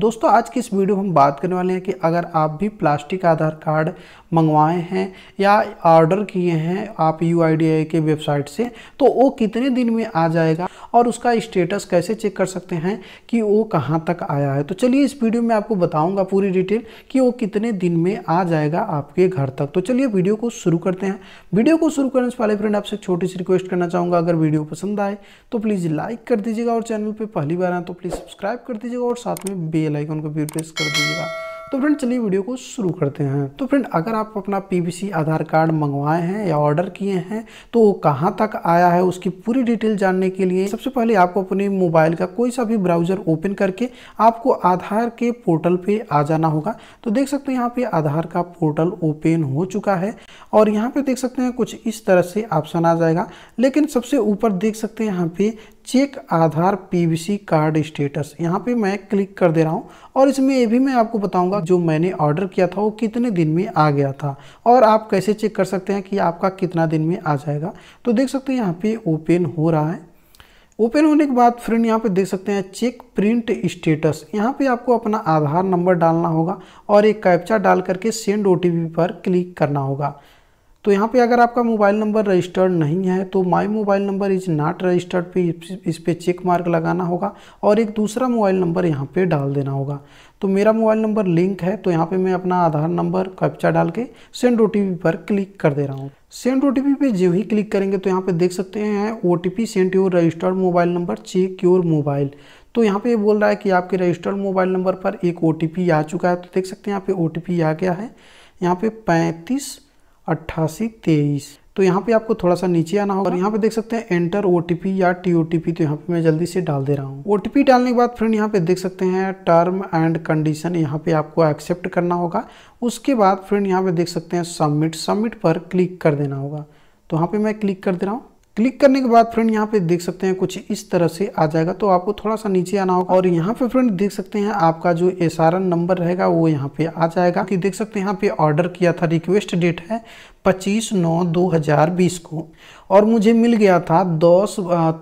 दोस्तों आज की इस वीडियो में हम बात करने वाले हैं कि अगर आप भी प्लास्टिक आधार कार्ड मंगवाए हैं या ऑर्डर किए हैं आप यू के वेबसाइट से तो वो कितने दिन में आ जाएगा और उसका स्टेटस कैसे चेक कर सकते हैं कि वो कहाँ तक आया है तो चलिए इस वीडियो में आपको बताऊँगा पूरी डिटेल कि वो कितने दिन में आ जाएगा आपके घर तक तो चलिए वीडियो को शुरू करते हैं वीडियो को शुरू करने से पहले फ्रेंड आपसे छोटी सी रिक्वेस्ट करना चाहूँगा अगर वीडियो पसंद आए तो प्लीज़ लाइक कर दीजिएगा और चैनल पर पहली बार आए तो प्लीज़ सब्सक्राइब कर दीजिएगा और साथ में बेल आइकन को भी प्रेस कर दीजिएगा तो फ्रेंड चलिए वीडियो को शुरू करते हैं तो फ्रेंड अगर आप अपना पीवीसी आधार कार्ड मंगवाए हैं या ऑर्डर किए हैं तो वो कहाँ तक आया है उसकी पूरी डिटेल जानने के लिए सबसे पहले आपको अपने मोबाइल का कोई सा भी ब्राउज़र ओपन करके आपको आधार के पोर्टल पर आ जाना होगा तो देख सकते हैं यहाँ पर आधार का पोर्टल ओपन हो चुका है और यहाँ पर देख सकते हैं कुछ इस तरह से ऑप्शन आ जाएगा लेकिन सबसे ऊपर देख सकते हैं यहाँ पे check Aadhaar PVC card status यहाँ पे मैं क्लिक कर दे रहा हूँ और इसमें ये भी मैं आपको बताऊंगा जो मैंने ऑर्डर किया था वो कितने दिन में आ गया था और आप कैसे चेक कर सकते हैं कि आपका कितना दिन में आ जाएगा तो देख सकते हैं यहाँ पे ओपन हो रहा है ओपन होने के बाद फ्रेंड यहाँ पे देख सकते हैं चेक प्रिंट स्टेटस यहाँ पे आपको अपना आधार नंबर डालना होगा और एक कैप्चा डाल करके सेंड ओ पर क्लिक करना होगा तो यहाँ पे अगर आपका मोबाइल नंबर रजिस्टर्ड नहीं है तो my mobile number is not registered पे इस पर चेक मार्क लगाना होगा और एक दूसरा मोबाइल नंबर यहाँ पे डाल देना होगा तो मेरा मोबाइल नंबर लिंक है तो यहाँ पे मैं अपना आधार नंबर कैप्चा डाल के सेंड ओ पर क्लिक कर दे रहा हूँ सेंड ओ टी पे जो ही क्लिक करेंगे तो यहाँ पे देख सकते हैं O T P send your registered mobile number check your mobile तो यहाँ पे ये बोल रहा है कि आपके रजिस्टर्ड मोबाइल नंबर पर एक ओ आ चुका है तो देख सकते हैं यहाँ पे ओ आ गया है यहाँ पे पैंतीस अट्ठासी तेईस तो यहाँ पे आपको थोड़ा सा नीचे आना होगा और यहाँ पे देख सकते हैं एंटर ओ या टी ओ तो यहाँ पे मैं जल्दी से डाल दे रहा हूँ ओ डालने के बाद फ्रेंड यहाँ पे देख सकते हैं टर्म एंड कंडीशन यहाँ पे आपको एक्सेप्ट करना होगा उसके बाद फ्रेंड यहाँ पे देख सकते हैं सबमिट सबमिट पर क्लिक कर देना होगा तो यहाँ पे मैं क्लिक कर दे रहा हूँ क्लिक करने के बाद फ्रेंड यहाँ पे देख सकते हैं कुछ इस तरह से आ जाएगा तो आपको थोड़ा सा नीचे आना होगा और यहाँ पे फ्रेंड देख सकते हैं आपका जो एस नंबर रहेगा वो यहाँ पे आ जाएगा कि देख सकते हैं यहाँ पे ऑर्डर किया था रिक्वेस्ट डेट है पच्चीस नौ दो हज़ार बीस को और मुझे मिल गया था दस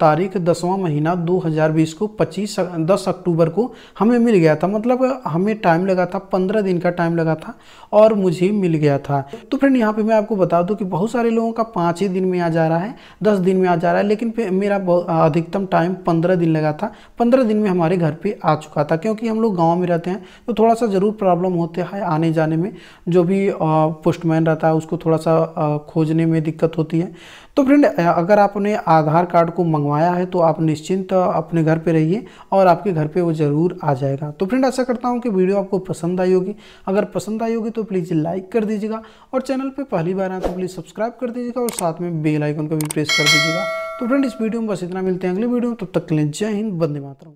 तारीख दसवां महीना दो हज़ार बीस को पच्चीस दस अक्टूबर को हमें मिल गया था मतलब हमें टाइम लगा था पंद्रह दिन का टाइम लगा था और मुझे मिल गया था तो फ्रेंड यहाँ पे मैं आपको बता दूँ कि बहुत सारे लोगों का पाँच ही दिन में आ जा रहा है दस दिन में आ जा रहा है लेकिन मेरा अधिकतम टाइम पंद्रह दिन लगा था पंद्रह दिन में हमारे घर पर आ चुका था क्योंकि हम लोग गाँव में रहते हैं तो थोड़ा सा ज़रूर प्रॉब्लम होता है आने जाने में जो भी पोस्टमैन रहता है उसको थोड़ा सा खोजने में दिक्कत होती है तो फ्रेंड अगर आपने आधार कार्ड को मंगवाया है तो आप निश्चिंत अपने घर पे रहिए और आपके घर पे वो ज़रूर आ जाएगा तो फ्रेंड ऐसा करता हूँ कि वीडियो आपको पसंद आई होगी अगर पसंद आई होगी तो प्लीज़ लाइक कर दीजिएगा और चैनल पे पहली बार आए तो प्लीज़ सब्सक्राइब कर दीजिएगा और साथ में बेल आइकन को भी प्रेस कर दीजिएगा तो फ्रेंड इस वीडियो में बस इतना मिलते हैं अगले वीडियो में तब तो तक लिए जय हिंद बंदे मातरम